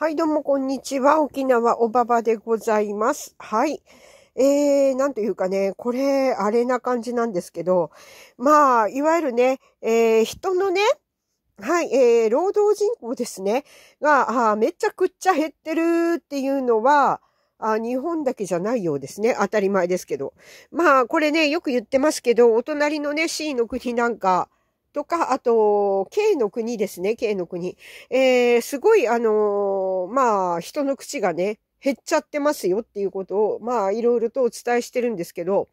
はい、どうもこんにちは。沖縄おばばでございます。はい。えー、なんというかね、これ、あれな感じなんですけど、まあ、いわゆるね、えー、人のね、はい、えー、労働人口ですね、が、あめちゃくちゃ減ってるっていうのは、あ日本だけじゃないようですね。当たり前ですけど。まあ、これね、よく言ってますけど、お隣のね、C の国なんか、とか、あと、K の国ですね、K の国。えー、すごい、あのー、まあ、人の口がね、減っちゃってますよっていうことを、まあ、いろいろとお伝えしてるんですけど、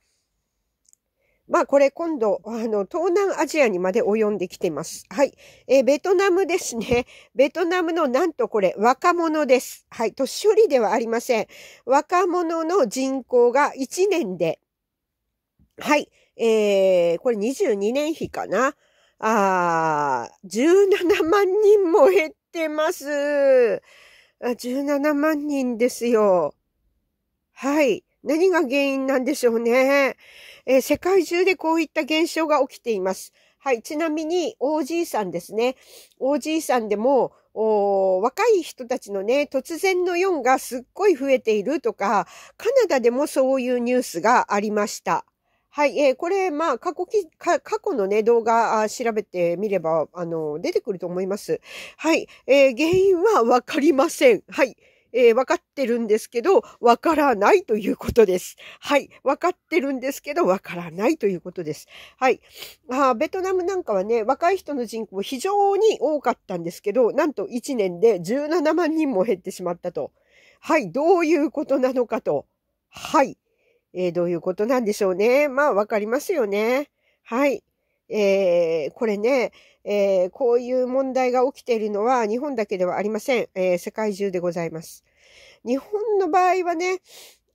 まあこれ今度、あの、東南アジアにまで及んできています。はい。えー、ベトナムですね。ベトナムのなんとこれ、若者です。はい。年寄りではありません。若者の人口が1年で、はい。えー、これ22年比かな。ああ、17万人も減ってます。あ17万人ですよ。はい。何が原因なんでしょうね。えー、世界中でこういった現象が起きています。はい。ちなみに、おじいさんですね。おじいさんでも、お若い人たちのね、突然の4がすっごい増えているとか、カナダでもそういうニュースがありました。はい、えー、これ、まあ、過去き、過去のね、動画あ調べてみれば、あの、出てくると思います。はい、えー、原因はわかりません。はい。えー、分かってるんですけど、わからないということです。はい。分かってるんですけど、わからないということです。はい。あベトナムなんかはね、若い人の人口非常に多かったんですけど、なんと1年で17万人も減ってしまったと。はい。どういうことなのかと。はい。えー、どういうことなんでしょうね。まあ、わかりますよね。はい。えー、これね、えー、こういう問題が起きているのは日本だけではありません。えー、世界中でございます。日本の場合はね、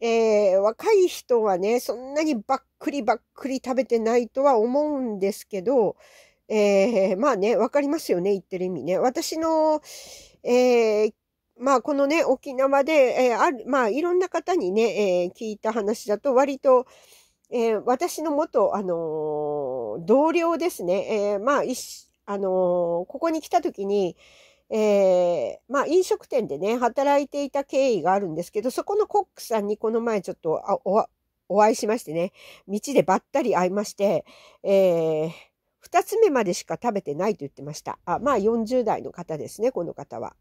えー、若い人はね、そんなにばっくりばっくり食べてないとは思うんですけど、えー、まあね、わかりますよね、言ってる意味ね。私の、えー、まあ、このね、沖縄で、えー、ある、まあ、いろんな方にね、えー、聞いた話だと、割と、えー、私の元、あのー、同僚ですね、えー、まあ、いし、あのー、ここに来た時に、えー、まあ、飲食店でね、働いていた経緯があるんですけど、そこのコックさんにこの前ちょっと、あ、お、お会いしましてね、道でばったり会いまして、えー、二つ目までしか食べてないと言ってました。あ、まあ40代の方ですね、この方は。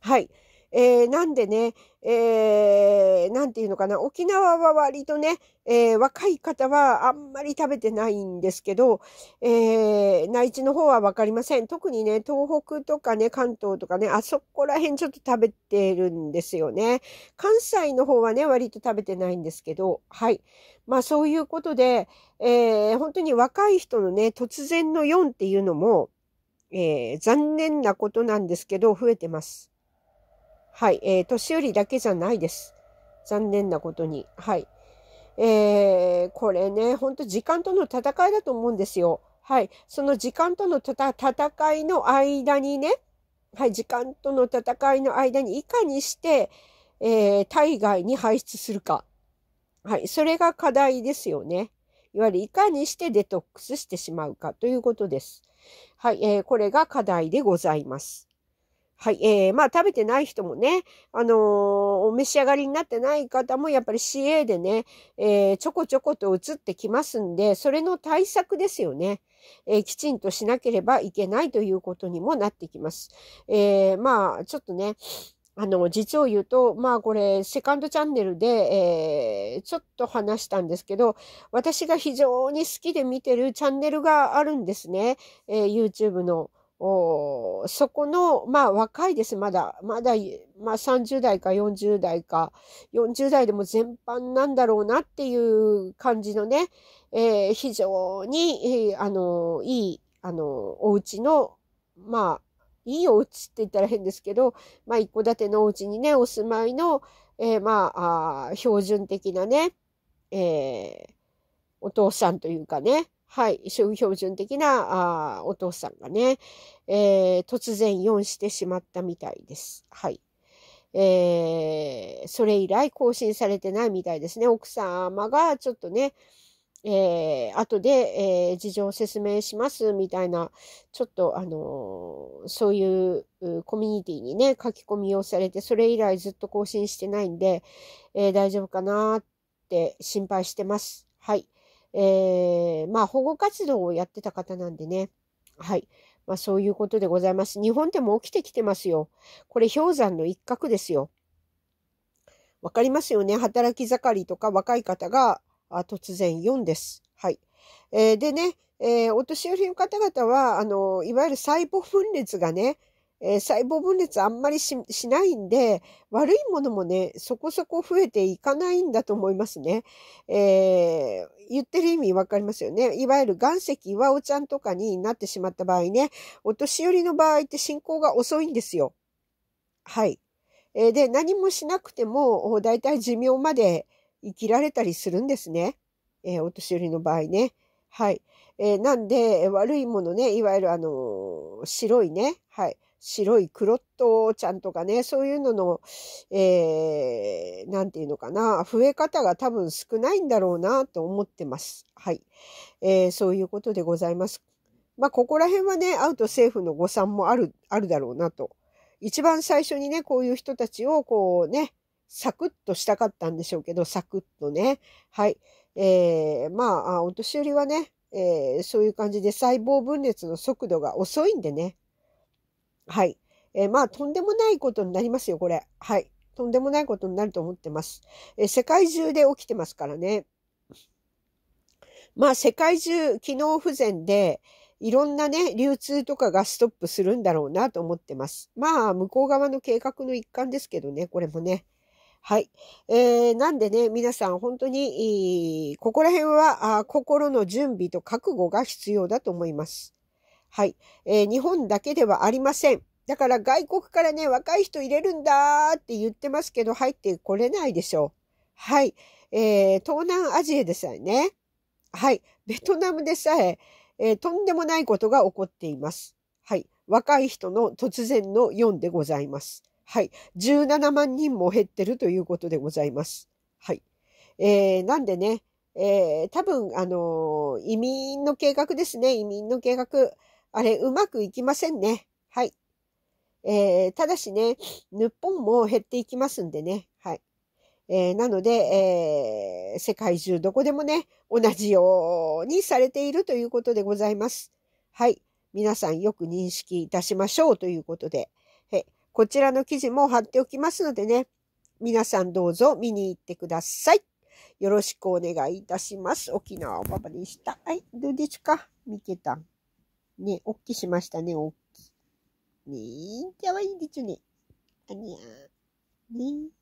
はい。えー、なんでね、えー、なんていうのかな、沖縄は割とね、えー、若い方はあんまり食べてないんですけど、えー、内地の方はわかりません。特にね、東北とかね、関東とかね、あそこら辺ちょっと食べてるんですよね。関西の方はね、割と食べてないんですけど、はい。まあそういうことで、えー、本当に若い人のね、突然の4っていうのも、えー、残念なことなんですけど、増えてます。はい、えー、年寄りだけじゃないです。残念なことに。はい。えー、これね、ほんと時間との戦いだと思うんですよ。はい。その時間との戦いの間にね、はい、時間との戦いの間にいかにして、えー、体外に排出するか。はい、それが課題ですよね。いわゆるいかにしてデトックスしてしまうかということです。はい、えー、これが課題でございます。はい、えー、まあ食べてない人もね、あのー、お召し上がりになってない方もやっぱり CA でね、えー、ちょこちょこと移ってきますんで、それの対策ですよね。えー、きちんとしなければいけないということにもなってきます。えー、まあちょっとね、あの、実を言うと、まあこれ、セカンドチャンネルで、えー、ちょっと話したんですけど、私が非常に好きで見てるチャンネルがあるんですね。えー、YouTube の。おそこの、まあ若いです、まだ。まだ、まあ30代か40代か、40代でも全般なんだろうなっていう感じのね、えー、非常に、えー、あの、いい、あの、お家の、まあ、いいお家って言ったら変ですけど、まあ一戸建てのお家にね、お住まいの、えー、まああ、標準的なね、えー、お父さんというかね、はい、標準的なあお父さんがね、えー、突然4してしまったみたいです。はい。えー、それ以来更新されてないみたいですね。奥様がちょっとね、えー、後で、えー、事情を説明しますみたいな、ちょっとあのー、そういうコミュニティにね、書き込みをされて、それ以来ずっと更新してないんで、えー、大丈夫かなって心配してます。はい。えー、まあ、保護活動をやってた方なんでね。はい。まあ、そういうことでございます。日本でも起きてきてますよ。これ氷山の一角ですよ。わかりますよね。働き盛りとか若い方が突然4です。はい。えー、でね、えー、お年寄りの方々は、あの、いわゆる細胞分裂がね、えー、細胞分裂あんまりしないんで、悪いものもね、そこそこ増えていかないんだと思いますね。えー、言ってる意味わかりますよね。いわゆる岩石、岩尾ちゃんとかになってしまった場合ね、お年寄りの場合って進行が遅いんですよ。はい。えー、で、何もしなくても、だいたい寿命まで生きられたりするんですね。えお年寄りの場合ね。はい。えなんで、悪いものね、いわゆるあの白いね、はい。白いクロットちゃんとかね、そういうのの、えー、なんていうのかな、増え方が多分少ないんだろうなと思ってます。はい。えー、そういうことでございます。まあ、ここら辺はね、アウト政府の誤算もある、あるだろうなと。一番最初にね、こういう人たちをこうね、サクッとしたかったんでしょうけど、サクッとね。はい。えー、まあ、お年寄りはね、えー、そういう感じで細胞分裂の速度が遅いんでね。はい。えー、まあ、とんでもないことになりますよ、これ。はい。とんでもないことになると思ってます。えー、世界中で起きてますからね。まあ、世界中、機能不全で、いろんなね、流通とかがストップするんだろうなと思ってます。まあ、向こう側の計画の一環ですけどね、これもね。はい。えー、なんでね、皆さん本当に、ここら辺はあ心の準備と覚悟が必要だと思います。はい。えー、日本だけではありません。だから外国からね、若い人入れるんだって言ってますけど、入ってこれないでしょう。はい。えー、東南アジアでさえね。はい。ベトナムでさええー、とんでもないことが起こっています。はい。若い人の突然の4でございます。はい。17万人も減ってるということでございます。はい。えー、なんでね、えー、多分、あのー、移民の計画ですね。移民の計画。あれ、うまくいきませんね。はい。えー、ただしね、日本も減っていきますんでね。はい。えー、なので、えー、世界中どこでもね、同じようにされているということでございます。はい。皆さんよく認識いたしましょうということで。えこちらの記事も貼っておきますのでね、皆さんどうぞ見に行ってください。よろしくお願いいたします。沖縄パパでした。はい、どうですかみけたね、おっきしましたね、おっき。ねえ、かわいいでちゅね。あにゃー。ねえ。